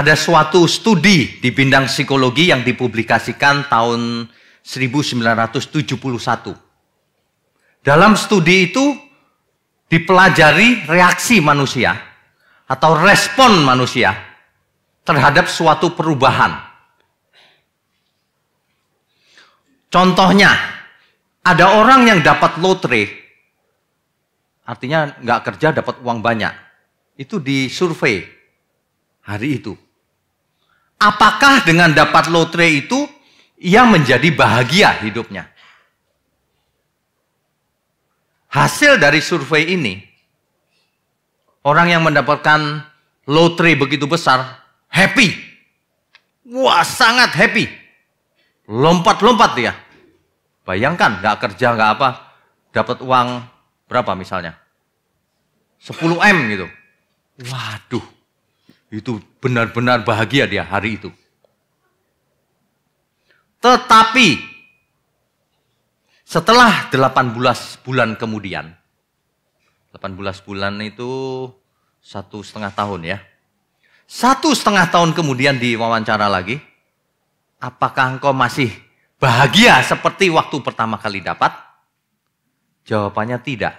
ada suatu studi di bidang psikologi yang dipublikasikan tahun 1971. Dalam studi itu dipelajari reaksi manusia atau respon manusia terhadap suatu perubahan. Contohnya, ada orang yang dapat lotre, artinya nggak kerja dapat uang banyak. Itu di survei hari itu. Apakah dengan dapat lotre itu ia menjadi bahagia hidupnya? Hasil dari survei ini, orang yang mendapatkan lotre begitu besar happy. Wah, sangat happy. Lompat-lompat dia. Bayangkan, gak kerja, gak apa, dapat uang berapa misalnya? 10M gitu. Waduh, itu benar-benar bahagia dia hari itu. Tetapi setelah 18 bulan kemudian, 18 bulan itu satu setengah tahun ya. Satu setengah tahun kemudian diwawancara lagi, apakah engkau masih bahagia seperti waktu pertama kali dapat? Jawabannya tidak.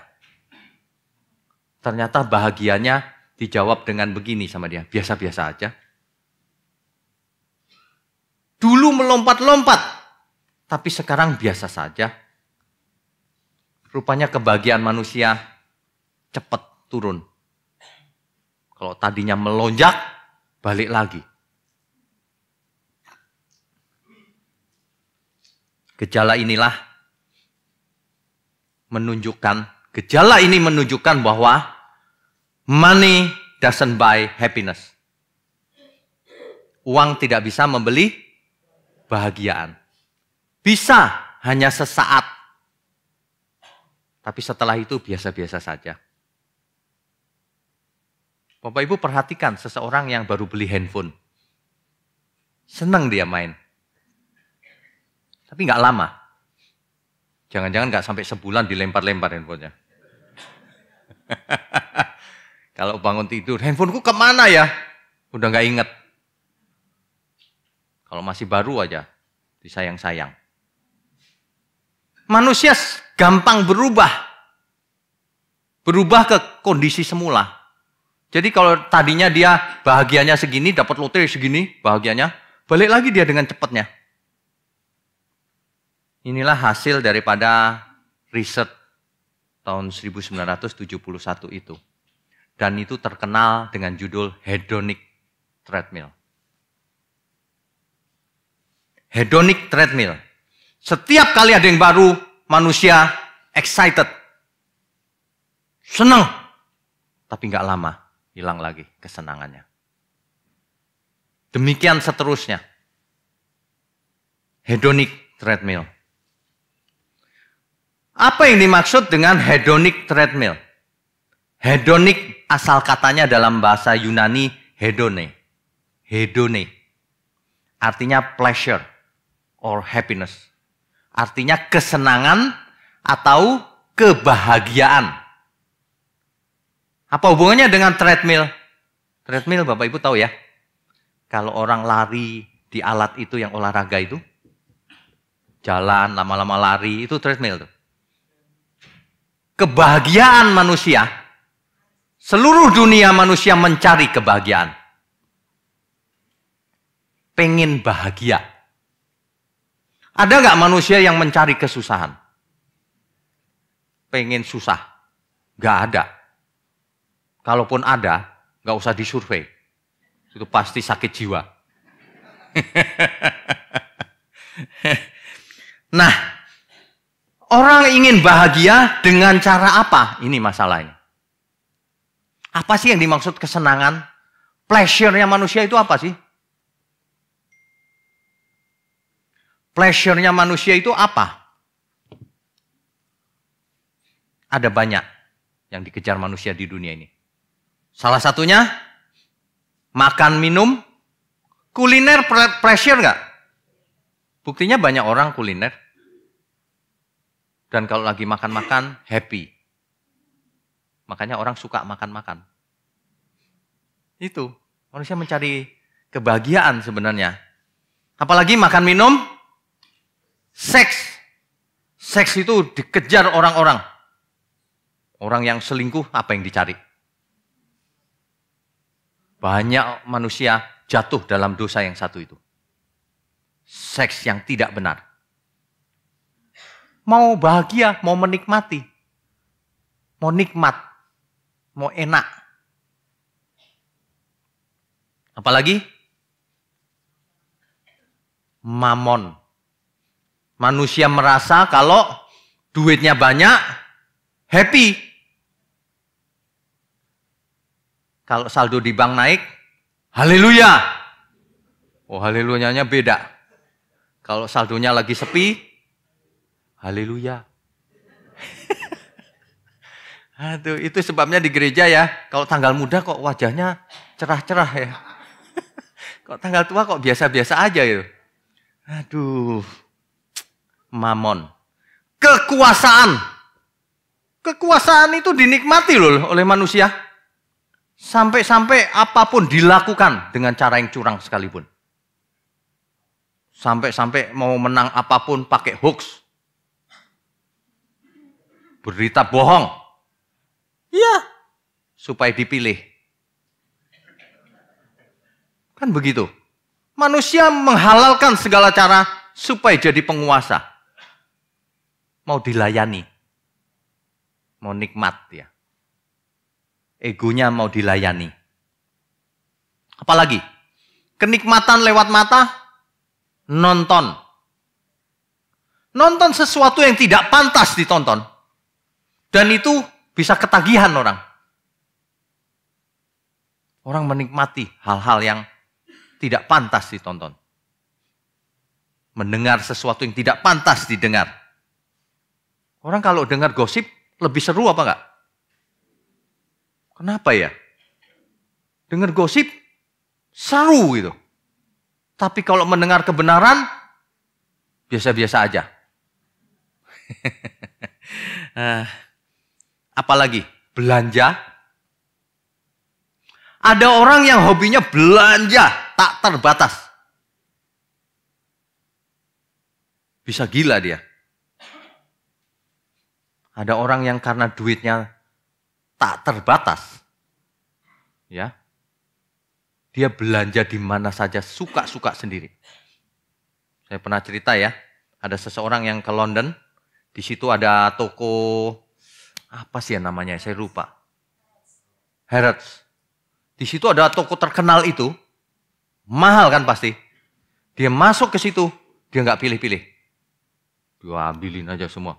Ternyata bahagianya Dijawab dengan begini sama dia, biasa-biasa aja. Dulu melompat-lompat, tapi sekarang biasa saja. Rupanya kebahagiaan manusia cepat turun. Kalau tadinya melonjak, balik lagi. Gejala inilah menunjukkan, gejala ini menunjukkan bahwa Money doesn't buy happiness. Uang tidak bisa membeli bahagiaan. Bisa hanya sesaat. Tapi setelah itu biasa-biasa saja. Bapak Ibu perhatikan seseorang yang baru beli handphone. Senang dia main. Tapi nggak lama. Jangan-jangan nggak sampai sebulan dilempar-lempar handphonenya. Kalau bangun tidur, handphoneku kemana ya? Udah nggak inget. Kalau masih baru aja, disayang-sayang. Manusia gampang berubah. Berubah ke kondisi semula. Jadi kalau tadinya dia bahagianya segini, dapat lotre segini, bahagianya, balik lagi dia dengan cepatnya. Inilah hasil daripada riset tahun 1971 itu dan itu terkenal dengan judul hedonic treadmill. Hedonic treadmill. Setiap kali ada yang baru, manusia excited. Senang. Tapi nggak lama, hilang lagi kesenangannya. Demikian seterusnya. Hedonic treadmill. Apa yang dimaksud dengan hedonic treadmill? Hedonik asal katanya dalam bahasa Yunani hedone. Hedone. Artinya pleasure or happiness. Artinya kesenangan atau kebahagiaan. Apa hubungannya dengan treadmill? Treadmill Bapak Ibu tahu ya. Kalau orang lari di alat itu yang olahraga itu, jalan lama-lama lari itu treadmill tuh. Kebahagiaan manusia Seluruh dunia manusia mencari kebahagiaan. Pengen bahagia. Ada nggak manusia yang mencari kesusahan? Pengen susah? Gak ada. Kalaupun ada, nggak usah disurvei. Itu pasti sakit jiwa. nah, orang ingin bahagia dengan cara apa? Ini masalahnya. Apa sih yang dimaksud kesenangan? Pleasure-nya manusia itu apa sih? Pleasure-nya manusia itu apa? Ada banyak yang dikejar manusia di dunia ini. Salah satunya makan, minum, kuliner pleasure nggak? Buktinya banyak orang kuliner. Dan kalau lagi makan-makan, happy. Makanya orang suka makan-makan. Itu. Manusia mencari kebahagiaan sebenarnya. Apalagi makan minum, seks. Seks itu dikejar orang-orang. Orang yang selingkuh apa yang dicari? Banyak manusia jatuh dalam dosa yang satu itu. Seks yang tidak benar. Mau bahagia, mau menikmati. Mau nikmat, mau enak. Apalagi mamon. Manusia merasa kalau duitnya banyak, happy. Kalau saldo di bank naik, haleluya. Oh haleluyanya beda. Kalau saldonya lagi sepi, haleluya. Aduh, itu sebabnya di gereja ya. Kalau tanggal muda kok wajahnya cerah-cerah ya. kok tanggal tua kok biasa-biasa aja gitu. Aduh. Mamon. Kekuasaan. Kekuasaan itu dinikmati loh oleh manusia. Sampai-sampai apapun dilakukan dengan cara yang curang sekalipun. Sampai-sampai mau menang apapun pakai hoax. Berita bohong Iya. Supaya dipilih. Kan begitu. Manusia menghalalkan segala cara supaya jadi penguasa. Mau dilayani. Mau nikmat ya. Egonya mau dilayani. Apalagi kenikmatan lewat mata nonton. Nonton sesuatu yang tidak pantas ditonton. Dan itu bisa ketagihan orang. Orang menikmati hal-hal yang tidak pantas ditonton. Mendengar sesuatu yang tidak pantas didengar. Orang kalau dengar gosip lebih seru apa enggak? Kenapa ya? Dengar gosip seru gitu. Tapi kalau mendengar kebenaran biasa-biasa aja. Ah. Apalagi belanja. Ada orang yang hobinya belanja tak terbatas. Bisa gila dia. Ada orang yang karena duitnya tak terbatas. Ya. Dia belanja di mana saja suka-suka sendiri. Saya pernah cerita ya, ada seseorang yang ke London, di situ ada toko apa sih yang namanya? Saya lupa. Herods. Di situ ada toko terkenal itu. Mahal kan pasti. Dia masuk ke situ, dia nggak pilih-pilih. Dia ambilin aja semua.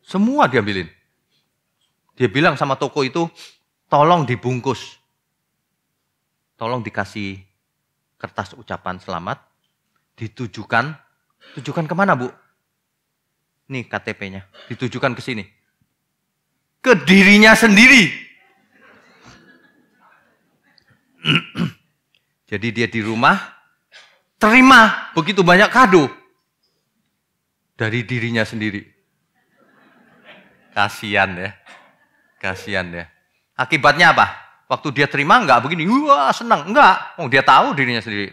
Semua dia ambilin. Dia bilang sama toko itu, tolong dibungkus. Tolong dikasih kertas ucapan selamat. Ditujukan. Tujukan kemana, Bu? Nih KTP-nya. Ditujukan ke sini ke dirinya sendiri. Jadi dia di rumah terima begitu banyak kado dari dirinya sendiri. Kasihan ya. Kasihan ya. Akibatnya apa? Waktu dia terima enggak begini, wah senang. Enggak, oh, dia tahu dirinya sendiri.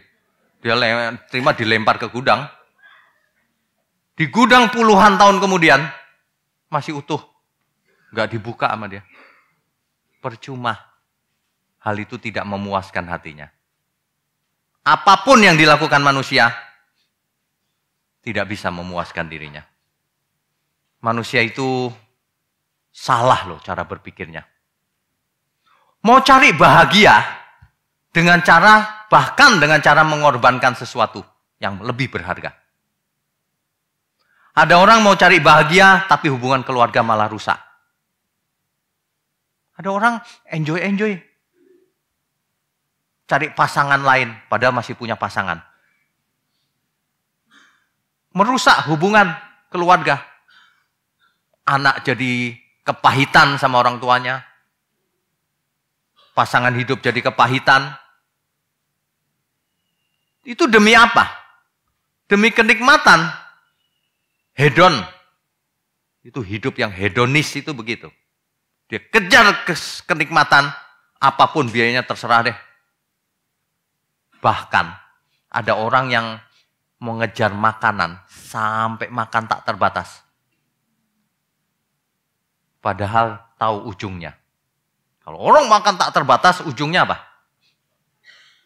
Dia terima dilempar ke gudang. Di gudang puluhan tahun kemudian masih utuh nggak dibuka sama dia. Percuma. Hal itu tidak memuaskan hatinya. Apapun yang dilakukan manusia, tidak bisa memuaskan dirinya. Manusia itu salah loh cara berpikirnya. Mau cari bahagia dengan cara, bahkan dengan cara mengorbankan sesuatu yang lebih berharga. Ada orang mau cari bahagia, tapi hubungan keluarga malah rusak. Ada orang enjoy-enjoy. Cari pasangan lain, padahal masih punya pasangan. Merusak hubungan keluarga. Anak jadi kepahitan sama orang tuanya. Pasangan hidup jadi kepahitan. Itu demi apa? Demi kenikmatan. Hedon. Itu hidup yang hedonis itu begitu. Dia kejar kenikmatan, apapun biayanya terserah deh. Bahkan ada orang yang mengejar makanan sampai makan tak terbatas. Padahal tahu ujungnya. Kalau orang makan tak terbatas, ujungnya apa?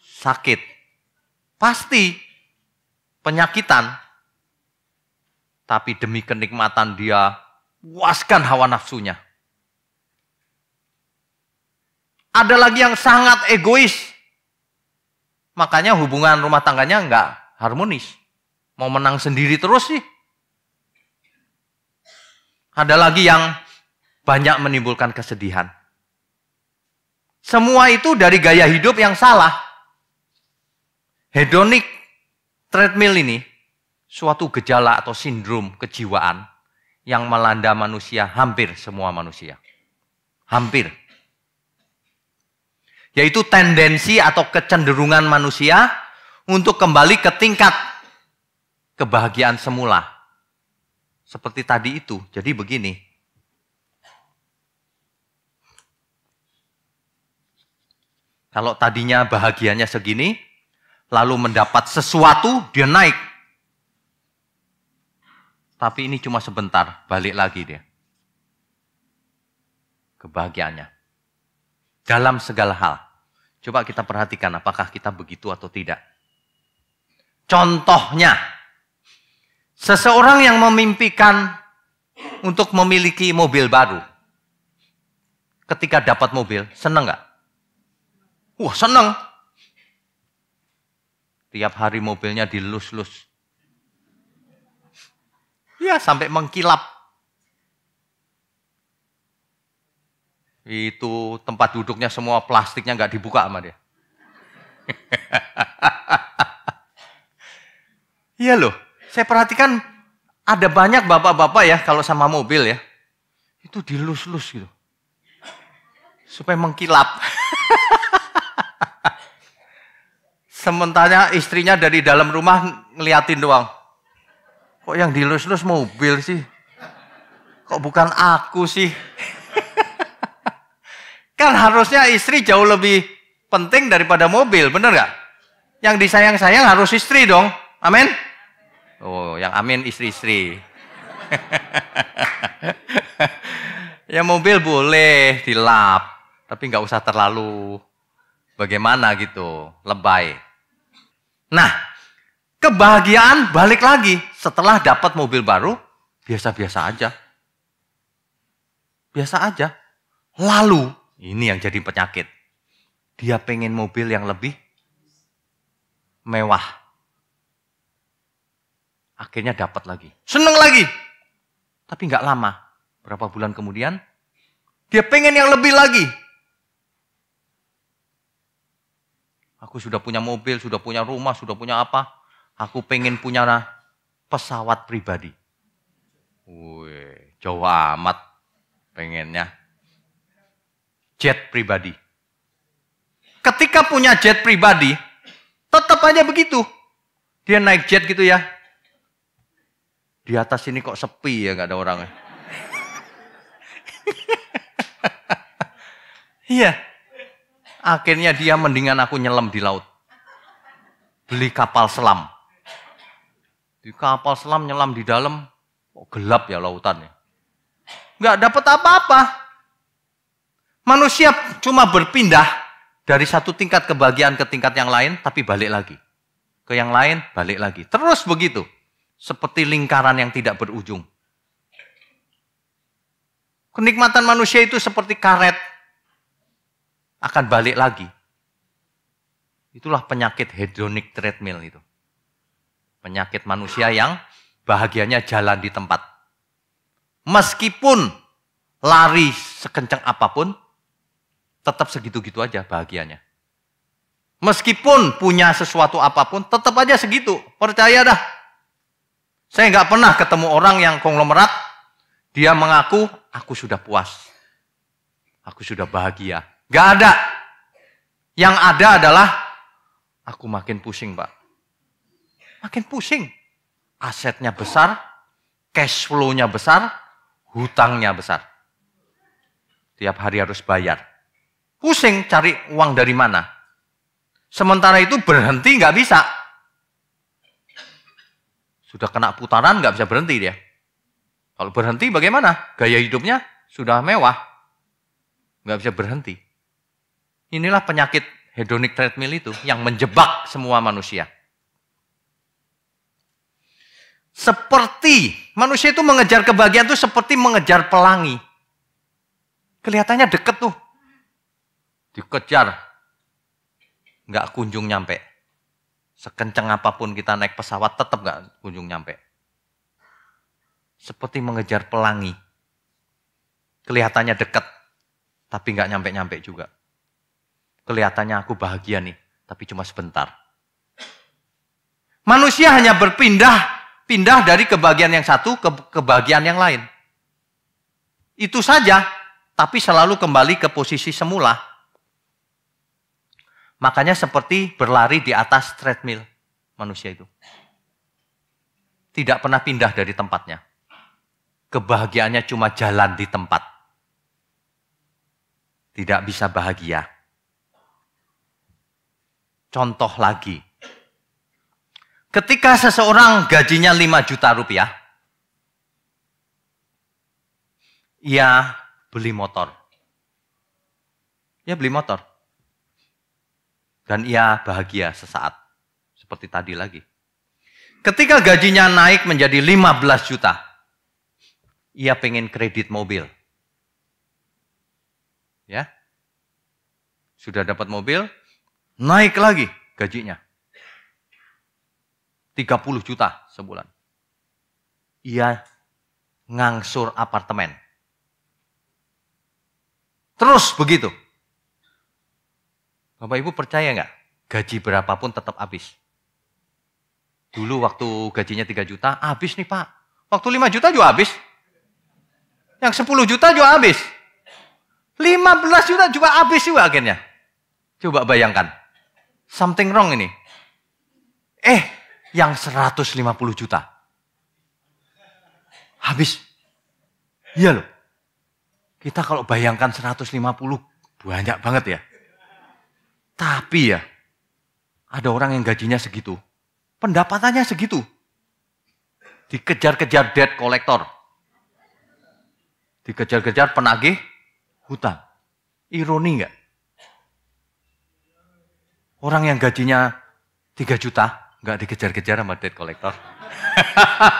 Sakit. Pasti penyakitan. Tapi demi kenikmatan dia puaskan hawa nafsunya. Ada lagi yang sangat egois. Makanya hubungan rumah tangganya enggak harmonis. Mau menang sendiri terus sih. Ada lagi yang banyak menimbulkan kesedihan. Semua itu dari gaya hidup yang salah. Hedonic treadmill ini suatu gejala atau sindrom kejiwaan yang melanda manusia hampir semua manusia. Hampir yaitu tendensi atau kecenderungan manusia untuk kembali ke tingkat kebahagiaan semula. Seperti tadi itu. Jadi begini. Kalau tadinya bahagianya segini, lalu mendapat sesuatu, dia naik. Tapi ini cuma sebentar, balik lagi dia. Kebahagiaannya. Dalam segala hal. Coba kita perhatikan apakah kita begitu atau tidak. Contohnya, seseorang yang memimpikan untuk memiliki mobil baru. Ketika dapat mobil, seneng nggak? Wah seneng. Tiap hari mobilnya dilus-lus. Ya sampai mengkilap. Itu tempat duduknya semua plastiknya nggak dibuka sama dia. Ya? iya loh, saya perhatikan ada banyak bapak-bapak ya kalau sama mobil ya. Itu dilus-lus gitu. Supaya mengkilap. Sementara istrinya dari dalam rumah ngeliatin doang. Kok yang dilus-lus mobil sih? Kok bukan aku sih? Kan harusnya istri jauh lebih penting daripada mobil, bener nggak? Yang disayang-sayang harus istri dong. Amin. Oh, yang amin istri-istri. ya mobil boleh dilap, tapi nggak usah terlalu bagaimana gitu, lebay. Nah, kebahagiaan balik lagi setelah dapat mobil baru, biasa-biasa aja. Biasa aja. Lalu ini yang jadi penyakit. Dia pengen mobil yang lebih mewah. Akhirnya dapat lagi. Seneng lagi. Tapi nggak lama. Berapa bulan kemudian, dia pengen yang lebih lagi. Aku sudah punya mobil, sudah punya rumah, sudah punya apa. Aku pengen punya pesawat pribadi. Wih, jauh amat pengennya jet pribadi. Ketika punya jet pribadi, tetap aja begitu. Dia naik jet gitu ya. Di atas ini kok sepi ya, gak ada orangnya. Iya. Akhirnya dia mendingan aku nyelam di laut. Beli kapal selam. Di kapal selam nyelam di dalam, kok oh, gelap ya lautannya. Gak dapet apa-apa. Manusia cuma berpindah dari satu tingkat kebahagiaan ke tingkat yang lain, tapi balik lagi. Ke yang lain, balik lagi. Terus begitu. Seperti lingkaran yang tidak berujung. Kenikmatan manusia itu seperti karet. Akan balik lagi. Itulah penyakit hedonic treadmill itu. Penyakit manusia yang bahagianya jalan di tempat. Meskipun lari sekencang apapun, tetap segitu-gitu aja bahagianya. Meskipun punya sesuatu apapun, tetap aja segitu. Percaya dah. Saya nggak pernah ketemu orang yang konglomerat, dia mengaku, aku sudah puas. Aku sudah bahagia. Nggak ada. Yang ada adalah, aku makin pusing pak. Makin pusing. Asetnya besar, cash flow-nya besar, hutangnya besar. Tiap hari harus bayar Pusing cari uang dari mana. Sementara itu berhenti nggak bisa. Sudah kena putaran nggak bisa berhenti dia. Kalau berhenti bagaimana? Gaya hidupnya sudah mewah. Nggak bisa berhenti. Inilah penyakit hedonic treadmill itu yang menjebak semua manusia. Seperti manusia itu mengejar kebahagiaan itu seperti mengejar pelangi. Kelihatannya deket tuh, dikejar, nggak kunjung nyampe. Sekencang apapun kita naik pesawat tetap nggak kunjung nyampe. Seperti mengejar pelangi. Kelihatannya dekat, tapi nggak nyampe-nyampe juga. Kelihatannya aku bahagia nih, tapi cuma sebentar. Manusia hanya berpindah, pindah dari kebahagiaan yang satu ke kebahagiaan yang lain. Itu saja, tapi selalu kembali ke posisi semula. Makanya seperti berlari di atas treadmill manusia itu. Tidak pernah pindah dari tempatnya. Kebahagiaannya cuma jalan di tempat. Tidak bisa bahagia. Contoh lagi. Ketika seseorang gajinya 5 juta rupiah, ia beli motor. Ia beli motor dan ia bahagia sesaat. Seperti tadi lagi. Ketika gajinya naik menjadi 15 juta, ia pengen kredit mobil. Ya. Sudah dapat mobil, naik lagi gajinya. 30 juta sebulan. Ia ngangsur apartemen. Terus begitu. Bapak Ibu percaya nggak? Gaji berapapun tetap habis. Dulu waktu gajinya 3 juta, habis nih Pak. Waktu 5 juta juga habis. Yang 10 juta juga habis. 15 juta juga habis juga akhirnya. Coba bayangkan. Something wrong ini. Eh, yang 150 juta. Habis. Iya loh. Kita kalau bayangkan 150, banyak banget ya. Tapi ya, ada orang yang gajinya segitu. Pendapatannya segitu. Dikejar-kejar debt collector. Dikejar-kejar penagih hutang. Ironi nggak? Orang yang gajinya 3 juta, nggak dikejar-kejar sama debt collector.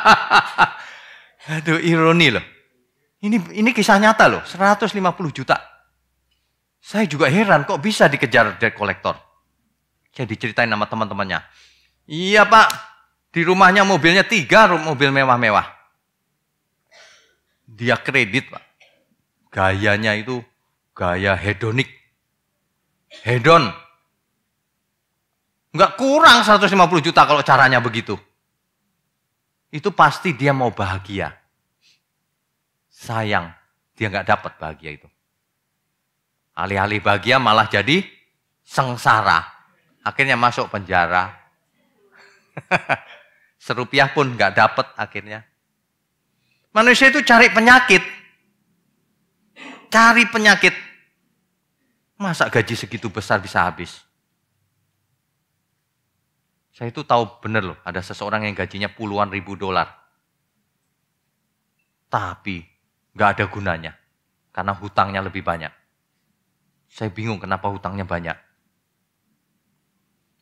Aduh, ironi loh. Ini ini kisah nyata loh, 150 juta saya juga heran kok bisa dikejar debt collector. Saya diceritain sama teman-temannya. Iya pak, di rumahnya mobilnya tiga mobil mewah-mewah. Dia kredit pak. Gayanya itu gaya hedonik. Hedon. Enggak kurang 150 juta kalau caranya begitu. Itu pasti dia mau bahagia. Sayang, dia nggak dapat bahagia itu. Alih-alih bahagia malah jadi sengsara. Akhirnya masuk penjara. Serupiah pun nggak dapet akhirnya. Manusia itu cari penyakit. Cari penyakit. Masa gaji segitu besar bisa habis? Saya itu tahu benar loh, ada seseorang yang gajinya puluhan ribu dolar. Tapi nggak ada gunanya, karena hutangnya lebih banyak. Saya bingung kenapa hutangnya banyak.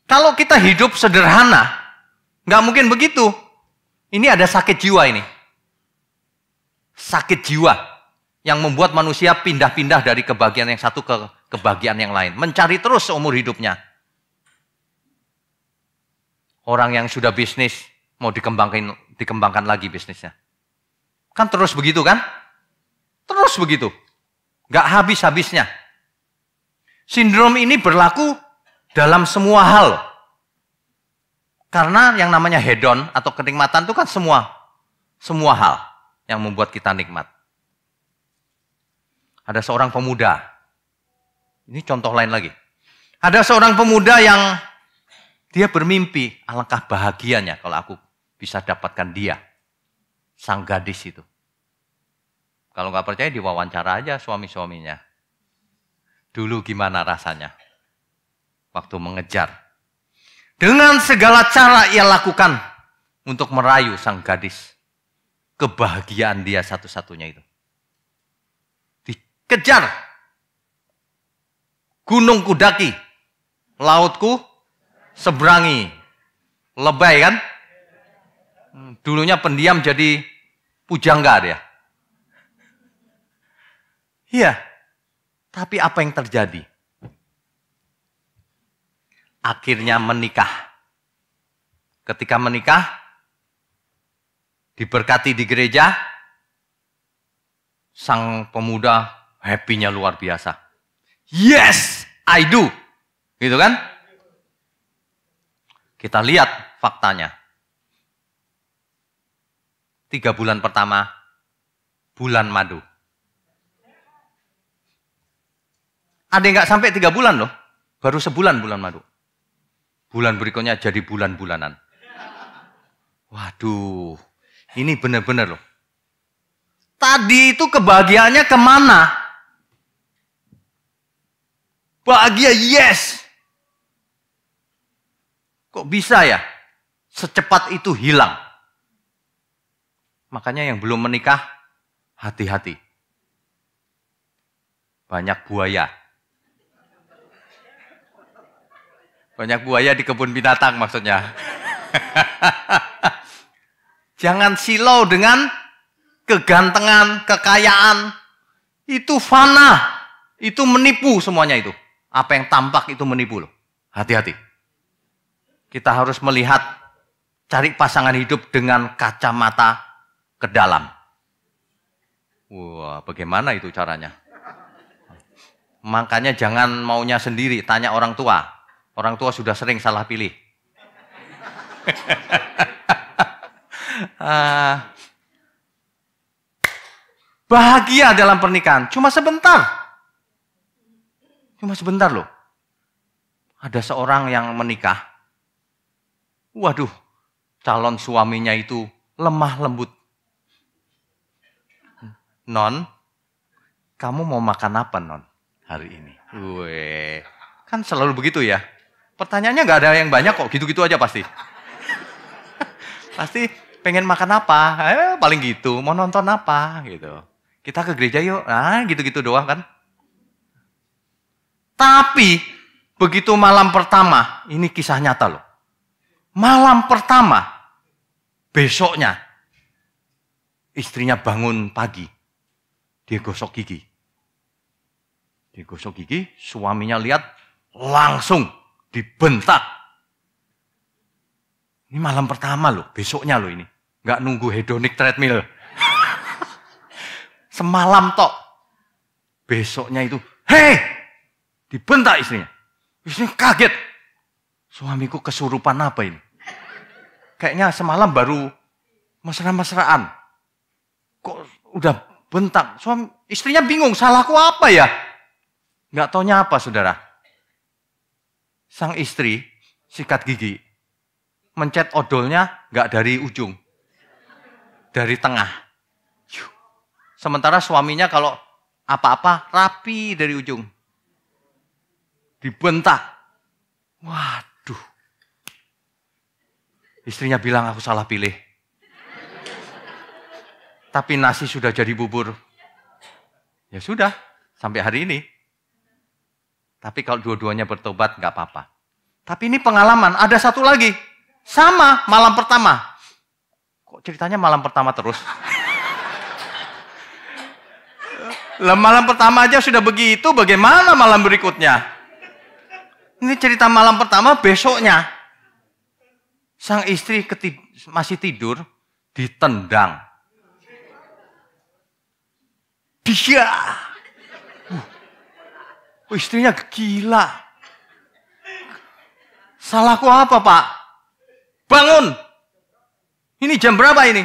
Kalau kita hidup sederhana, nggak mungkin begitu. Ini ada sakit jiwa ini. Sakit jiwa yang membuat manusia pindah-pindah dari kebahagiaan yang satu ke kebahagiaan yang lain. Mencari terus seumur hidupnya. Orang yang sudah bisnis mau dikembangkan dikembangkan lagi bisnisnya. Kan terus begitu kan? Terus begitu. Gak habis-habisnya. Sindrom ini berlaku dalam semua hal. Karena yang namanya hedon atau kenikmatan itu kan semua semua hal yang membuat kita nikmat. Ada seorang pemuda. Ini contoh lain lagi. Ada seorang pemuda yang dia bermimpi, alangkah bahagianya kalau aku bisa dapatkan dia. Sang gadis itu. Kalau nggak percaya diwawancara aja suami-suaminya. Dulu gimana rasanya? Waktu mengejar. Dengan segala cara ia lakukan untuk merayu sang gadis. Kebahagiaan dia satu-satunya itu. Dikejar. Gunung kudaki. Lautku seberangi. Lebay kan? Hmm, dulunya pendiam jadi pujangga dia. Iya. Tapi apa yang terjadi? Akhirnya menikah. Ketika menikah, diberkati di gereja, sang pemuda happy-nya luar biasa. Yes, I do. Gitu kan? Kita lihat faktanya. Tiga bulan pertama, bulan madu. Ada yang nggak sampai tiga bulan loh. Baru sebulan bulan madu. Bulan berikutnya jadi bulan-bulanan. Waduh, ini benar-benar loh. Tadi itu kebahagiaannya kemana? Bahagia, yes. Kok bisa ya? Secepat itu hilang. Makanya yang belum menikah, hati-hati. Banyak buaya Banyak buaya di kebun binatang maksudnya. Jangan silau dengan kegantengan, kekayaan. Itu fana. Itu menipu semuanya itu. Apa yang tampak itu menipu loh. Hati-hati. Kita harus melihat, cari pasangan hidup dengan kacamata ke dalam. Wah, bagaimana itu caranya? Makanya jangan maunya sendiri, tanya orang tua. Orang tua sudah sering salah pilih. Ah. bahagia dalam pernikahan cuma sebentar. Cuma sebentar loh. Ada seorang yang menikah. Waduh, calon suaminya itu lemah lembut. Non, kamu mau makan apa non hari ini? Weh, kan selalu begitu ya. Pertanyaannya nggak ada yang banyak kok, gitu-gitu aja pasti. pasti pengen makan apa, eh, paling gitu, mau nonton apa, gitu. Kita ke gereja yuk, nah gitu-gitu doang kan. Tapi begitu malam pertama, ini kisah nyata loh. Malam pertama, besoknya, istrinya bangun pagi, dia gosok gigi. Dia gosok gigi, suaminya lihat langsung dibentak. Ini malam pertama loh, besoknya loh ini. Nggak nunggu hedonic treadmill. Semalam tok. Besoknya itu, hei! Dibentak istrinya. Istrinya kaget. Suamiku kesurupan apa ini? Kayaknya semalam baru mesra-mesraan. Kok udah bentak? Suami, istrinya bingung, salahku apa ya? Nggak taunya apa, saudara sang istri sikat gigi, mencet odolnya nggak dari ujung, dari tengah. Sementara suaminya kalau apa-apa rapi dari ujung, dibentak. Waduh. Istrinya bilang aku salah pilih. Tapi nasi sudah jadi bubur. Ya sudah, sampai hari ini. Tapi kalau dua-duanya bertobat nggak apa-apa. Tapi ini pengalaman. Ada satu lagi. Sama malam pertama. Kok ceritanya malam pertama terus? lah malam pertama aja sudah begitu, bagaimana malam berikutnya? Ini cerita malam pertama besoknya. Sang istri masih tidur, ditendang. Dia Oh, istrinya gila. Salahku apa, Pak? Bangun. Ini jam berapa ini?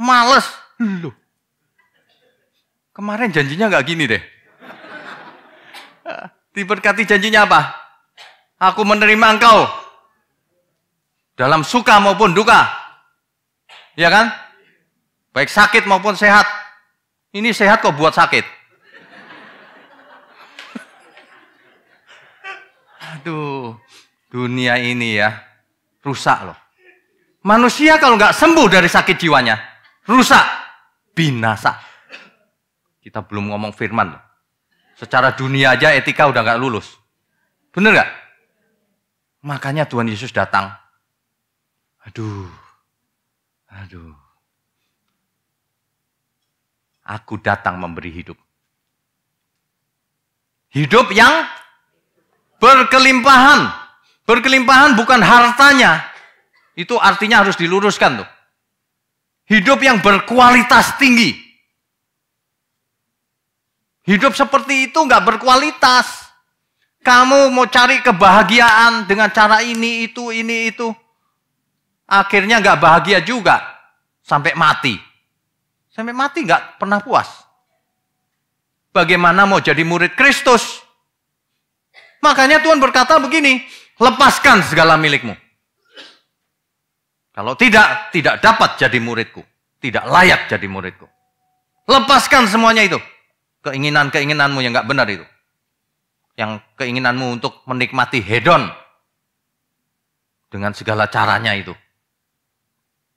Males. Loh. Kemarin janjinya nggak gini deh. Diberkati janjinya apa? Aku menerima engkau. Dalam suka maupun duka. Ya kan? Baik sakit maupun sehat. Ini sehat kok buat sakit. Aduh, dunia ini ya rusak loh. Manusia kalau nggak sembuh dari sakit jiwanya, rusak, binasa. Kita belum ngomong firman loh. Secara dunia aja etika udah nggak lulus. Bener nggak? Makanya Tuhan Yesus datang. Aduh, aduh. Aku datang memberi hidup. Hidup yang Berkelimpahan. Berkelimpahan bukan hartanya. Itu artinya harus diluruskan tuh. Hidup yang berkualitas tinggi. Hidup seperti itu nggak berkualitas. Kamu mau cari kebahagiaan dengan cara ini, itu, ini, itu. Akhirnya nggak bahagia juga. Sampai mati. Sampai mati nggak pernah puas. Bagaimana mau jadi murid Kristus? Makanya Tuhan berkata begini, lepaskan segala milikmu. Kalau tidak, tidak dapat jadi muridku. Tidak layak jadi muridku. Lepaskan semuanya itu. Keinginan-keinginanmu yang gak benar itu. Yang keinginanmu untuk menikmati hedon. Dengan segala caranya itu.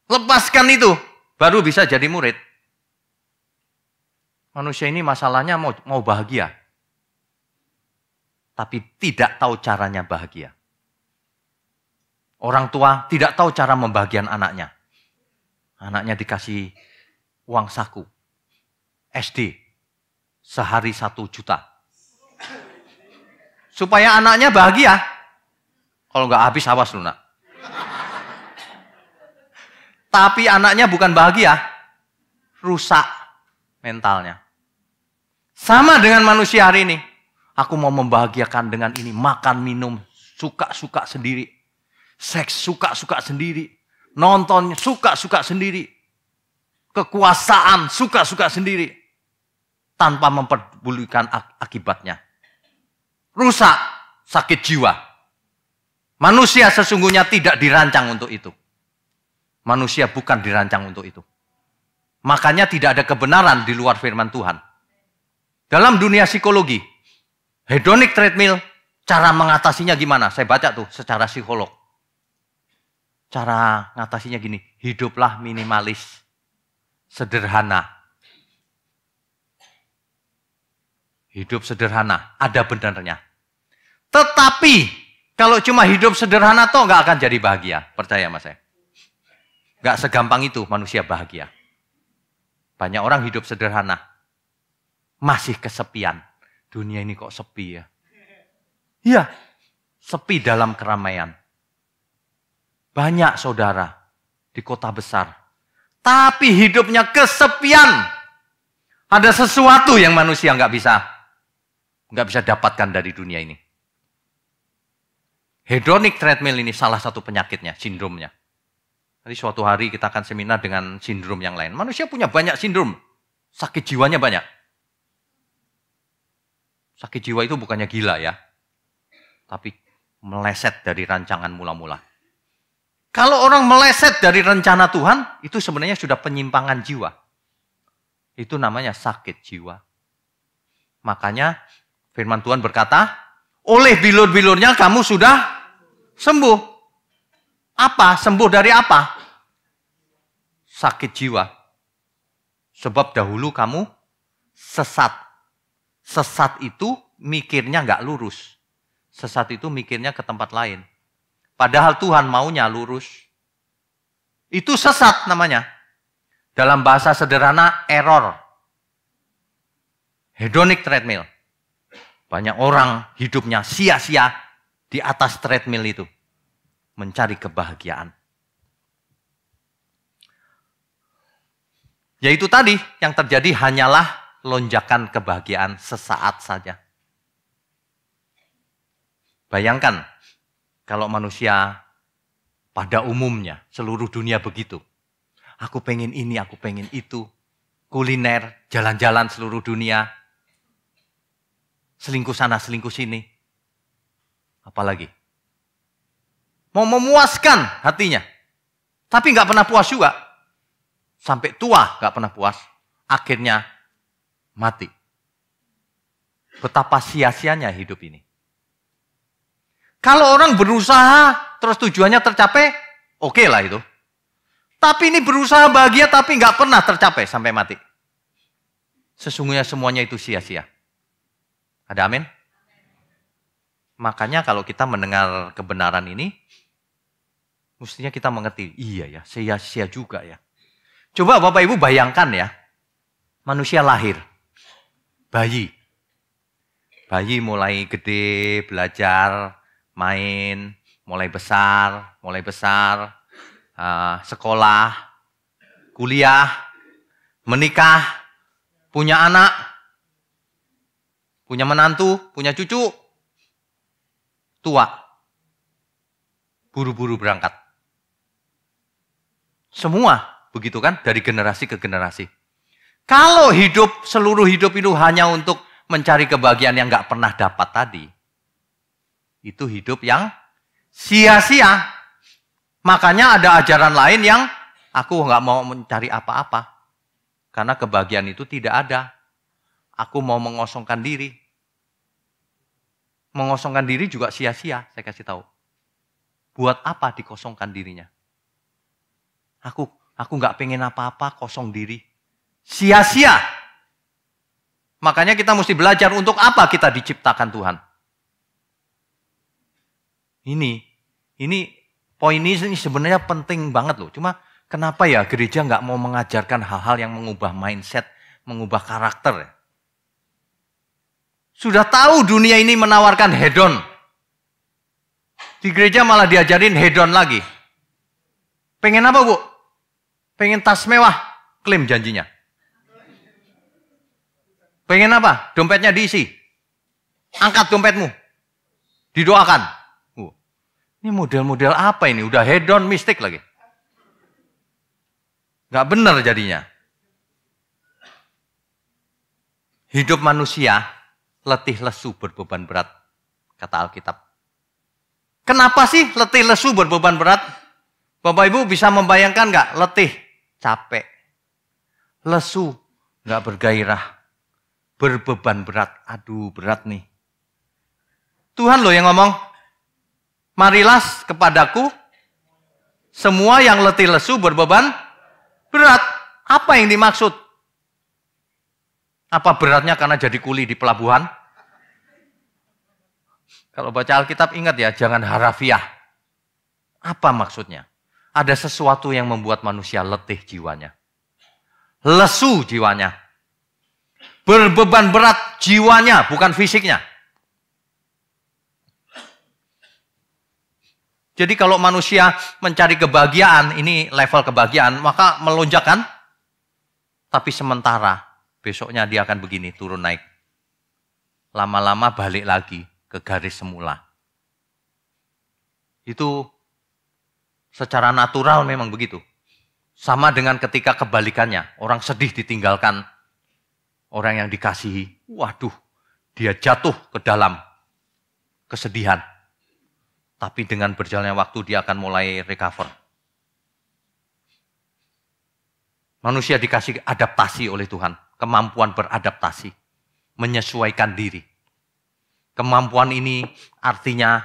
Lepaskan itu. Baru bisa jadi murid. Manusia ini masalahnya mau, mau bahagia tapi tidak tahu caranya bahagia. Orang tua tidak tahu cara membagian anaknya. Anaknya dikasih uang saku. SD. Sehari satu juta. Supaya anaknya bahagia. Kalau nggak habis, awas lu nak. Tapi anaknya bukan bahagia. Rusak mentalnya. Sama dengan manusia hari ini Aku mau membahagiakan dengan ini. Makan, minum, suka-suka sendiri. Seks suka-suka sendiri. Nonton suka-suka sendiri. Kekuasaan suka-suka sendiri. Tanpa memperbulikan ak akibatnya. Rusak, sakit jiwa. Manusia sesungguhnya tidak dirancang untuk itu. Manusia bukan dirancang untuk itu. Makanya tidak ada kebenaran di luar firman Tuhan. Dalam dunia psikologi, Hedonic treadmill, cara mengatasinya gimana? Saya baca tuh secara psikolog. Cara mengatasinya gini, hiduplah minimalis, sederhana. Hidup sederhana, ada benarnya. Tetapi, kalau cuma hidup sederhana toh nggak akan jadi bahagia, percaya mas saya. Nggak segampang itu manusia bahagia. Banyak orang hidup sederhana, masih kesepian, dunia ini kok sepi ya? Iya. iya, sepi dalam keramaian. Banyak saudara di kota besar, tapi hidupnya kesepian. Ada sesuatu yang manusia nggak bisa nggak bisa dapatkan dari dunia ini. Hedonic treadmill ini salah satu penyakitnya, sindromnya. Nanti suatu hari kita akan seminar dengan sindrom yang lain. Manusia punya banyak sindrom. Sakit jiwanya banyak. Sakit jiwa itu bukannya gila ya, tapi meleset dari rancangan mula-mula. Kalau orang meleset dari rencana Tuhan, itu sebenarnya sudah penyimpangan jiwa. Itu namanya sakit jiwa. Makanya firman Tuhan berkata, oleh bilur-bilurnya kamu sudah sembuh. Apa? Sembuh dari apa? Sakit jiwa. Sebab dahulu kamu sesat. Sesat itu mikirnya nggak lurus. Sesat itu mikirnya ke tempat lain. Padahal Tuhan maunya lurus. Itu sesat namanya. Dalam bahasa sederhana, error. Hedonic treadmill. Banyak orang hidupnya sia-sia di atas treadmill itu. Mencari kebahagiaan. Yaitu tadi yang terjadi hanyalah lonjakan kebahagiaan sesaat saja. Bayangkan kalau manusia pada umumnya seluruh dunia begitu. Aku pengen ini, aku pengen itu. Kuliner, jalan-jalan seluruh dunia. Selingkuh sana, selingkuh sini. Apalagi? Mau memuaskan hatinya. Tapi nggak pernah puas juga. Sampai tua nggak pernah puas. Akhirnya mati. Betapa sia-sianya hidup ini. Kalau orang berusaha terus tujuannya tercapai, oke okay lah itu. Tapi ini berusaha bahagia tapi nggak pernah tercapai sampai mati. Sesungguhnya semuanya itu sia-sia. Ada amin? Makanya kalau kita mendengar kebenaran ini, mestinya kita mengerti, iya ya, sia-sia juga ya. Coba Bapak Ibu bayangkan ya, manusia lahir bayi. Bayi mulai gede, belajar, main, mulai besar, mulai besar, uh, sekolah, kuliah, menikah, punya anak, punya menantu, punya cucu, tua, buru-buru berangkat. Semua begitu kan dari generasi ke generasi. Kalau hidup, seluruh hidup itu hanya untuk mencari kebahagiaan yang nggak pernah dapat tadi, itu hidup yang sia-sia. Makanya ada ajaran lain yang aku nggak mau mencari apa-apa. Karena kebahagiaan itu tidak ada. Aku mau mengosongkan diri. Mengosongkan diri juga sia-sia, saya kasih tahu. Buat apa dikosongkan dirinya? Aku aku nggak pengen apa-apa, kosong diri sia-sia. Makanya kita mesti belajar untuk apa kita diciptakan Tuhan. Ini, ini poin ini sebenarnya penting banget loh. Cuma kenapa ya gereja nggak mau mengajarkan hal-hal yang mengubah mindset, mengubah karakter? Sudah tahu dunia ini menawarkan hedon. Di gereja malah diajarin hedon lagi. Pengen apa bu? Pengen tas mewah, klaim janjinya. Pengen apa? Dompetnya diisi. Angkat dompetmu. Didoakan. Uh, ini model-model apa ini? Udah hedon mistik lagi. Gak benar jadinya. Hidup manusia letih lesu berbeban berat, kata Alkitab. Kenapa sih letih lesu berbeban berat? Bapak Ibu bisa membayangkan gak letih, capek, lesu, gak bergairah, berbeban berat. Aduh, berat nih. Tuhan loh yang ngomong, marilah kepadaku semua yang letih lesu berbeban berat. Apa yang dimaksud? Apa beratnya karena jadi kuli di pelabuhan? Kalau baca Alkitab ingat ya, jangan harafiah. Apa maksudnya? Ada sesuatu yang membuat manusia letih jiwanya. Lesu jiwanya Berbeban berat jiwanya, bukan fisiknya. Jadi kalau manusia mencari kebahagiaan, ini level kebahagiaan, maka melonjakan, tapi sementara besoknya dia akan begini, turun naik. Lama-lama balik lagi ke garis semula. Itu secara natural memang begitu. Sama dengan ketika kebalikannya, orang sedih ditinggalkan orang yang dikasihi, waduh, dia jatuh ke dalam kesedihan. Tapi dengan berjalannya waktu dia akan mulai recover. Manusia dikasih adaptasi oleh Tuhan, kemampuan beradaptasi, menyesuaikan diri. Kemampuan ini artinya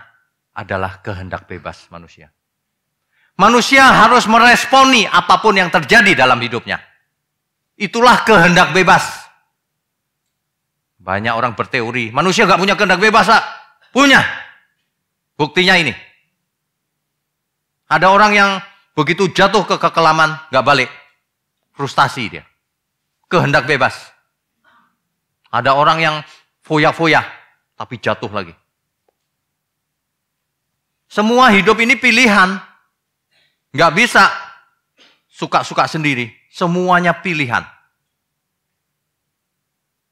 adalah kehendak bebas manusia. Manusia harus meresponi apapun yang terjadi dalam hidupnya. Itulah kehendak bebas. Banyak orang berteori, manusia nggak punya kehendak bebas, lah. Punya. Buktinya ini. Ada orang yang begitu jatuh ke kekelaman, nggak balik. Frustasi dia. Kehendak bebas. Ada orang yang foya-foya, tapi jatuh lagi. Semua hidup ini pilihan. Nggak bisa suka-suka sendiri. Semuanya pilihan.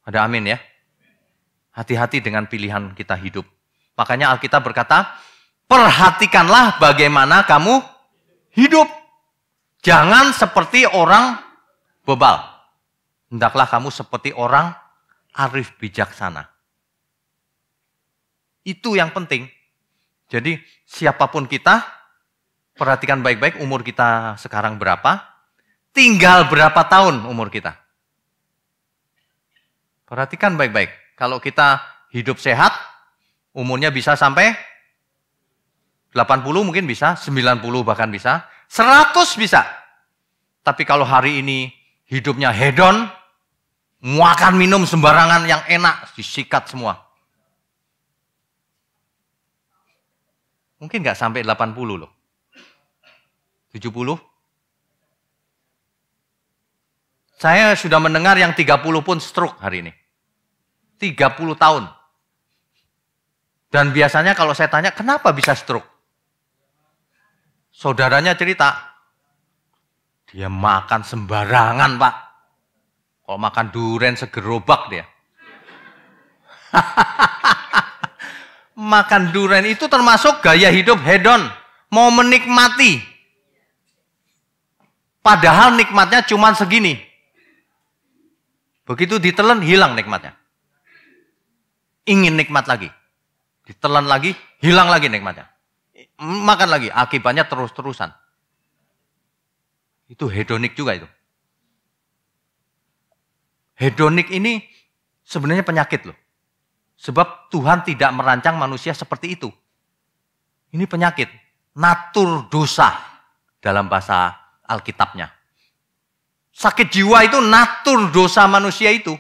Ada amin ya. Hati-hati dengan pilihan kita hidup. Makanya Alkitab berkata, perhatikanlah bagaimana kamu hidup. Jangan seperti orang bebal. Hendaklah kamu seperti orang arif bijaksana. Itu yang penting. Jadi siapapun kita, perhatikan baik-baik umur kita sekarang berapa, tinggal berapa tahun umur kita. Perhatikan baik-baik. Kalau kita hidup sehat, umurnya bisa sampai 80 mungkin bisa, 90 bahkan bisa, 100 bisa. Tapi kalau hari ini hidupnya hedon, muakan minum sembarangan yang enak, disikat semua. Mungkin nggak sampai 80 loh. 70? Saya sudah mendengar yang 30 pun stroke hari ini. 30 tahun. Dan biasanya kalau saya tanya, kenapa bisa stroke? Saudaranya cerita, dia makan sembarangan pak. Kalau makan durian segerobak dia. makan durian itu termasuk gaya hidup hedon. Mau menikmati. Padahal nikmatnya cuma segini. Begitu ditelan hilang nikmatnya ingin nikmat lagi. Ditelan lagi, hilang lagi nikmatnya. Makan lagi, akibatnya terus-terusan. Itu hedonik juga itu. Hedonik ini sebenarnya penyakit loh. Sebab Tuhan tidak merancang manusia seperti itu. Ini penyakit, natur dosa dalam bahasa Alkitabnya. Sakit jiwa itu natur dosa manusia itu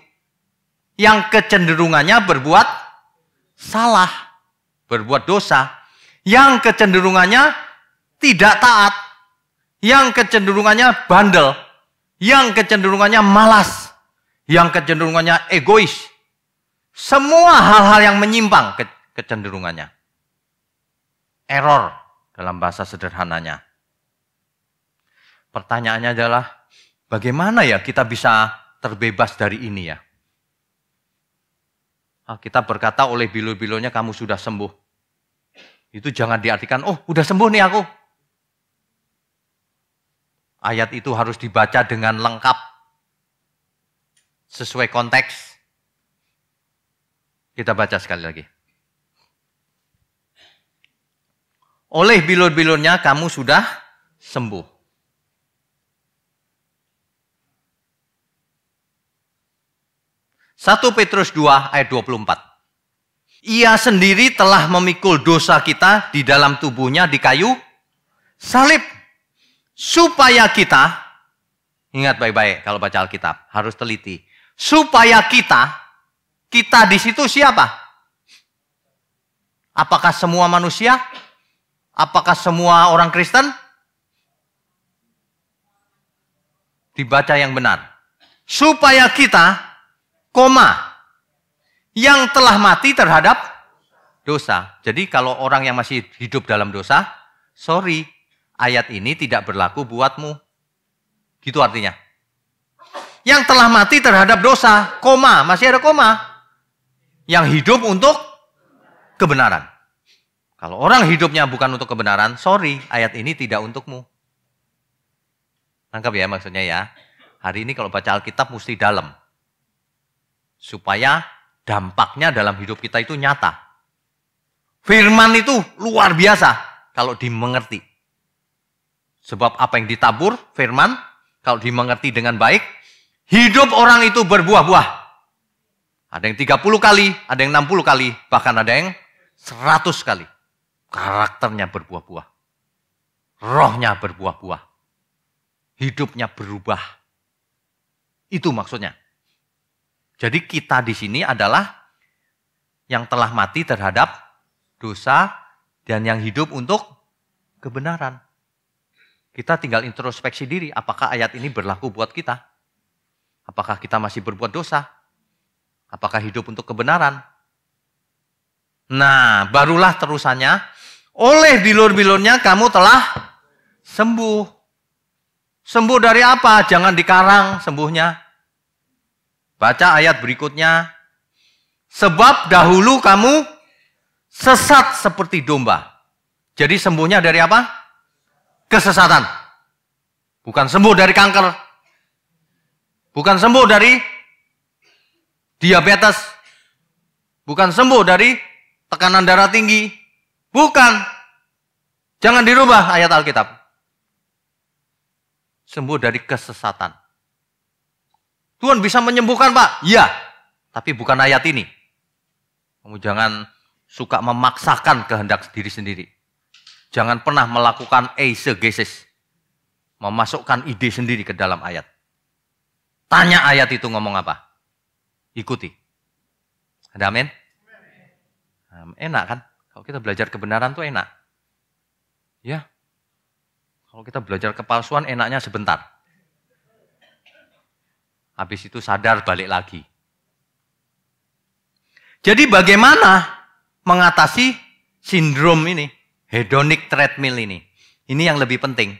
yang kecenderungannya berbuat salah, berbuat dosa, yang kecenderungannya tidak taat, yang kecenderungannya bandel, yang kecenderungannya malas, yang kecenderungannya egois. Semua hal-hal yang menyimpang ke kecenderungannya. Error dalam bahasa sederhananya. Pertanyaannya adalah, bagaimana ya kita bisa terbebas dari ini ya? Alkitab berkata oleh bilu-bilunya kamu sudah sembuh. Itu jangan diartikan, oh udah sembuh nih aku. Ayat itu harus dibaca dengan lengkap. Sesuai konteks. Kita baca sekali lagi. Oleh bilur-bilurnya kamu sudah sembuh. 1 Petrus 2 ayat 24. Ia sendiri telah memikul dosa kita di dalam tubuhnya di kayu salib. Supaya kita, ingat baik-baik kalau baca Alkitab, harus teliti. Supaya kita, kita di situ siapa? Apakah semua manusia? Apakah semua orang Kristen? Dibaca yang benar. Supaya kita koma yang telah mati terhadap dosa. Jadi kalau orang yang masih hidup dalam dosa, sorry, ayat ini tidak berlaku buatmu. Gitu artinya. Yang telah mati terhadap dosa, koma, masih ada koma. Yang hidup untuk kebenaran. Kalau orang hidupnya bukan untuk kebenaran, sorry, ayat ini tidak untukmu. Tangkap ya maksudnya ya. Hari ini kalau baca Alkitab mesti dalam. Supaya dampaknya dalam hidup kita itu nyata. Firman itu luar biasa kalau dimengerti. Sebab apa yang ditabur, firman, kalau dimengerti dengan baik, hidup orang itu berbuah-buah. Ada yang 30 kali, ada yang 60 kali, bahkan ada yang 100 kali. Karakternya berbuah-buah. Rohnya berbuah-buah. Hidupnya berubah. Itu maksudnya. Jadi kita di sini adalah yang telah mati terhadap dosa dan yang hidup untuk kebenaran. Kita tinggal introspeksi diri, apakah ayat ini berlaku buat kita? Apakah kita masih berbuat dosa? Apakah hidup untuk kebenaran? Nah, barulah terusannya, oleh bilur-bilurnya kamu telah sembuh. Sembuh dari apa? Jangan dikarang sembuhnya. Baca ayat berikutnya. Sebab dahulu kamu sesat seperti domba. Jadi sembuhnya dari apa? Kesesatan. Bukan sembuh dari kanker. Bukan sembuh dari diabetes. Bukan sembuh dari tekanan darah tinggi. Bukan. Jangan dirubah ayat Alkitab. Sembuh dari kesesatan. Tuhan bisa menyembuhkan pak? Iya. Tapi bukan ayat ini. Kamu jangan suka memaksakan kehendak diri sendiri. Jangan pernah melakukan eisegesis. Memasukkan ide sendiri ke dalam ayat. Tanya ayat itu ngomong apa? Ikuti. Ada amin? enak kan? Kalau kita belajar kebenaran tuh enak. Ya. Kalau kita belajar kepalsuan enaknya sebentar. Habis itu sadar balik lagi. Jadi bagaimana mengatasi sindrom ini? Hedonic treadmill ini. Ini yang lebih penting.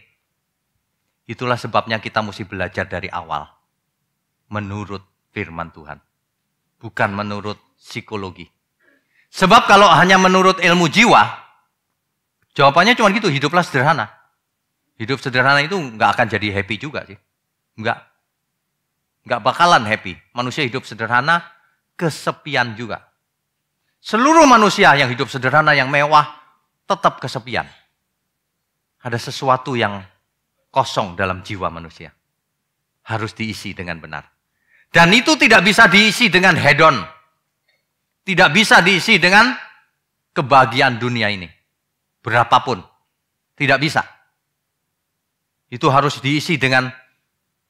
Itulah sebabnya kita mesti belajar dari awal. Menurut firman Tuhan. Bukan menurut psikologi. Sebab kalau hanya menurut ilmu jiwa, jawabannya cuma gitu, hiduplah sederhana. Hidup sederhana itu nggak akan jadi happy juga sih. Nggak nggak bakalan happy. Manusia hidup sederhana, kesepian juga. Seluruh manusia yang hidup sederhana, yang mewah, tetap kesepian. Ada sesuatu yang kosong dalam jiwa manusia. Harus diisi dengan benar. Dan itu tidak bisa diisi dengan hedon. Tidak bisa diisi dengan kebahagiaan dunia ini. Berapapun. Tidak bisa. Itu harus diisi dengan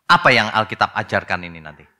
apa yang Alkitab ajarkan ini nanti?